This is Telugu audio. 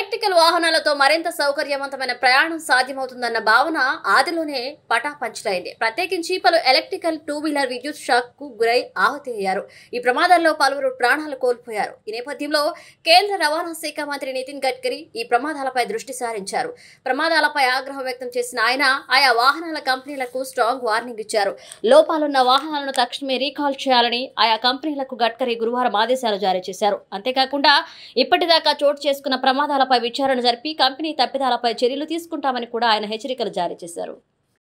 ఎలక్ట్రికల్ వాహనాలతో మరింత సౌకర్యవంతమైన ప్రయాణం సాధ్యమవుతుందన్న భావన ఆదిలోనే పటాపంచలైంది ప్రత్యేకించి పలు ఎలక్ట్రికల్ టూ వీలర్ విద్యుత్ షాక్ కు గురై ఆహుతి అయ్యారు ఈ ప్రమాదాల్లో పలువురు ప్రాణాలు కోల్పోయారు ఈ నేపథ్యంలో కేంద్ర రవాణా శాఖ మంత్రి నితిన్ గడ్కరీ ఈ ప్రమాదాలపై దృష్టి సారించారు ప్రమాదాలపై ఆగ్రహం వ్యక్తం చేసిన ఆయన ఆయా వాహనాల కంపెనీలకు స్ట్రాంగ్ వార్నింగ్ ఇచ్చారు లోపాలున్న వాహనాలను తక్షణమే రీకాల్ చేయాలని ఆయా కంపెనీలకు గడ్కరీ గురువారం ఆదేశాలు జారీ చేశారు అంతేకాకుండా ఇప్పటిదాకా చోటు చేసుకున్న ప్రమాదాల విచారణ జరిపి కంపెనీ తప్పిదాలపై చర్యలు తీసుకుంటామని కూడా ఆయన హెచ్చరికలు జారీ చేశారు